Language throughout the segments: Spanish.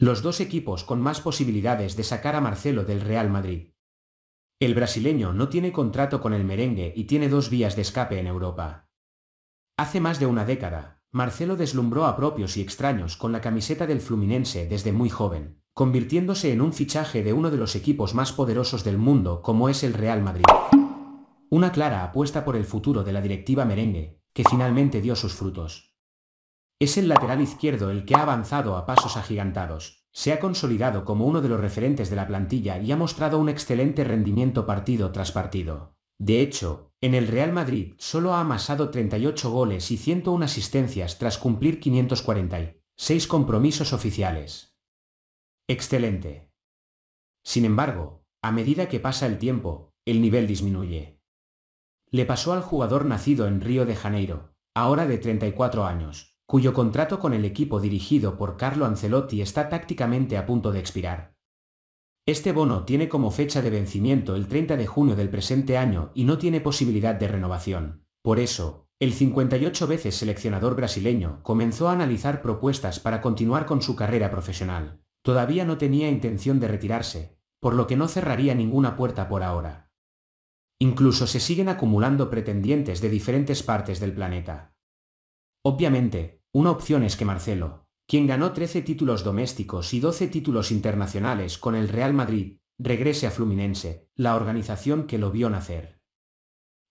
los dos equipos con más posibilidades de sacar a Marcelo del Real Madrid. El brasileño no tiene contrato con el merengue y tiene dos vías de escape en Europa. Hace más de una década, Marcelo deslumbró a propios y extraños con la camiseta del Fluminense desde muy joven, convirtiéndose en un fichaje de uno de los equipos más poderosos del mundo como es el Real Madrid. Una clara apuesta por el futuro de la directiva merengue, que finalmente dio sus frutos. Es el lateral izquierdo el que ha avanzado a pasos agigantados. Se ha consolidado como uno de los referentes de la plantilla y ha mostrado un excelente rendimiento partido tras partido. De hecho, en el Real Madrid solo ha amasado 38 goles y 101 asistencias tras cumplir 546 compromisos oficiales. Excelente. Sin embargo, a medida que pasa el tiempo, el nivel disminuye. Le pasó al jugador nacido en Río de Janeiro, ahora de 34 años, cuyo contrato con el equipo dirigido por Carlo Ancelotti está tácticamente a punto de expirar. Este bono tiene como fecha de vencimiento el 30 de junio del presente año y no tiene posibilidad de renovación. Por eso, el 58 veces seleccionador brasileño comenzó a analizar propuestas para continuar con su carrera profesional. Todavía no tenía intención de retirarse, por lo que no cerraría ninguna puerta por ahora. Incluso se siguen acumulando pretendientes de diferentes partes del planeta. Obviamente, una opción es que Marcelo, quien ganó 13 títulos domésticos y 12 títulos internacionales con el Real Madrid, regrese a Fluminense, la organización que lo vio nacer.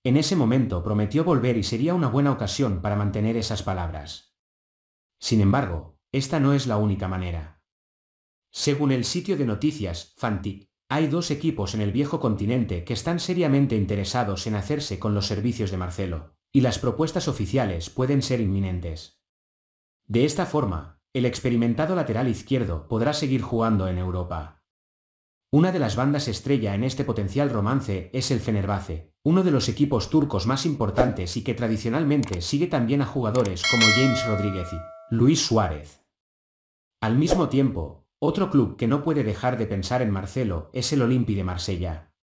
En ese momento prometió volver y sería una buena ocasión para mantener esas palabras. Sin embargo, esta no es la única manera. Según el sitio de noticias, Fantic, hay dos equipos en el viejo continente que están seriamente interesados en hacerse con los servicios de Marcelo, y las propuestas oficiales pueden ser inminentes. De esta forma, el experimentado lateral izquierdo podrá seguir jugando en Europa. Una de las bandas estrella en este potencial romance es el Fenerbahce, uno de los equipos turcos más importantes y que tradicionalmente sigue también a jugadores como James Rodríguez y Luis Suárez. Al mismo tiempo, otro club que no puede dejar de pensar en Marcelo es el Olympi de Marsella.